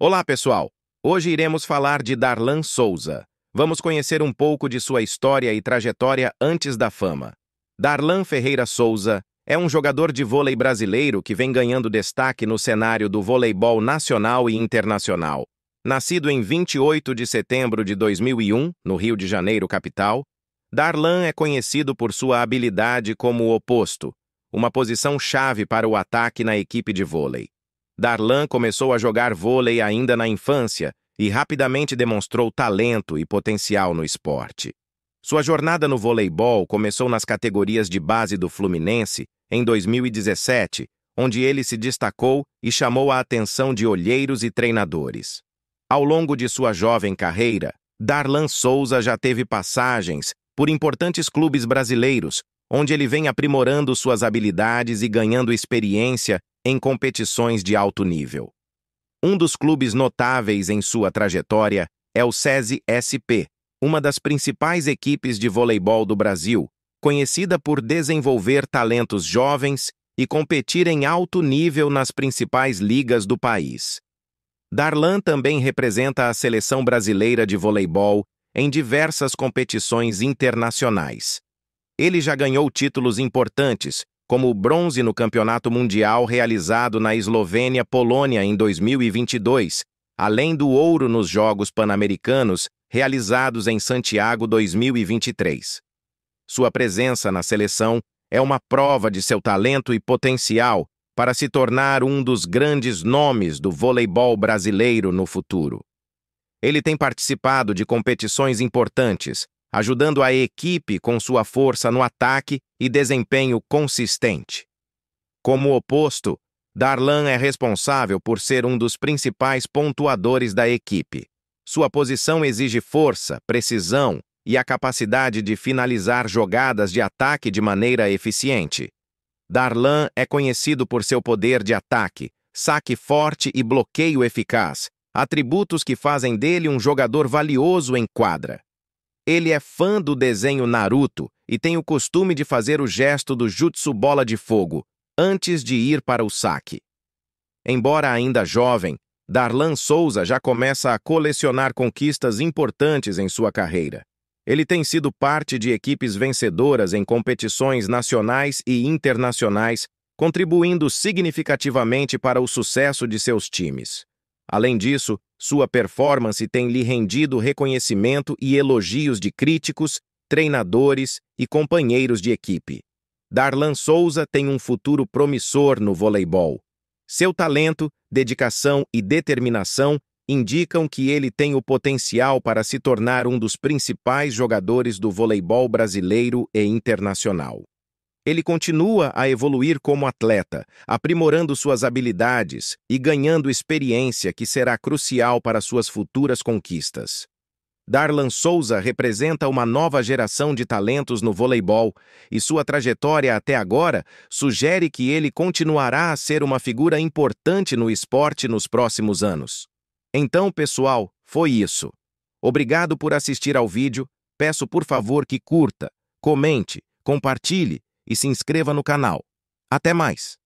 Olá, pessoal! Hoje iremos falar de Darlan Souza. Vamos conhecer um pouco de sua história e trajetória antes da fama. Darlan Ferreira Souza é um jogador de vôlei brasileiro que vem ganhando destaque no cenário do voleibol nacional e internacional. Nascido em 28 de setembro de 2001, no Rio de Janeiro, capital, Darlan é conhecido por sua habilidade como o oposto, uma posição chave para o ataque na equipe de vôlei. Darlan começou a jogar vôlei ainda na infância e rapidamente demonstrou talento e potencial no esporte. Sua jornada no voleibol começou nas categorias de base do Fluminense em 2017, onde ele se destacou e chamou a atenção de olheiros e treinadores. Ao longo de sua jovem carreira, Darlan Souza já teve passagens por importantes clubes brasileiros, onde ele vem aprimorando suas habilidades e ganhando experiência em competições de alto nível. Um dos clubes notáveis em sua trajetória é o SESI SP, uma das principais equipes de voleibol do Brasil, conhecida por desenvolver talentos jovens e competir em alto nível nas principais ligas do país. Darlan também representa a seleção brasileira de voleibol em diversas competições internacionais. Ele já ganhou títulos importantes, como o bronze no Campeonato Mundial realizado na Eslovênia-Polônia em 2022, além do ouro nos Jogos Pan-Americanos realizados em Santiago 2023. Sua presença na seleção é uma prova de seu talento e potencial para se tornar um dos grandes nomes do voleibol brasileiro no futuro. Ele tem participado de competições importantes, ajudando a equipe com sua força no ataque e desempenho consistente. Como oposto, Darlan é responsável por ser um dos principais pontuadores da equipe. Sua posição exige força, precisão e a capacidade de finalizar jogadas de ataque de maneira eficiente. Darlan é conhecido por seu poder de ataque, saque forte e bloqueio eficaz, atributos que fazem dele um jogador valioso em quadra. Ele é fã do desenho Naruto e tem o costume de fazer o gesto do jutsu bola de fogo antes de ir para o saque. Embora ainda jovem, Darlan Souza já começa a colecionar conquistas importantes em sua carreira. Ele tem sido parte de equipes vencedoras em competições nacionais e internacionais, contribuindo significativamente para o sucesso de seus times. Além disso, sua performance tem lhe rendido reconhecimento e elogios de críticos, treinadores e companheiros de equipe. Darlan Souza tem um futuro promissor no voleibol. Seu talento, dedicação e determinação indicam que ele tem o potencial para se tornar um dos principais jogadores do voleibol brasileiro e internacional. Ele continua a evoluir como atleta, aprimorando suas habilidades e ganhando experiência que será crucial para suas futuras conquistas. Darlan Souza representa uma nova geração de talentos no voleibol e sua trajetória até agora sugere que ele continuará a ser uma figura importante no esporte nos próximos anos. Então, pessoal, foi isso. Obrigado por assistir ao vídeo. Peço por favor que curta, comente, compartilhe e se inscreva no canal. Até mais!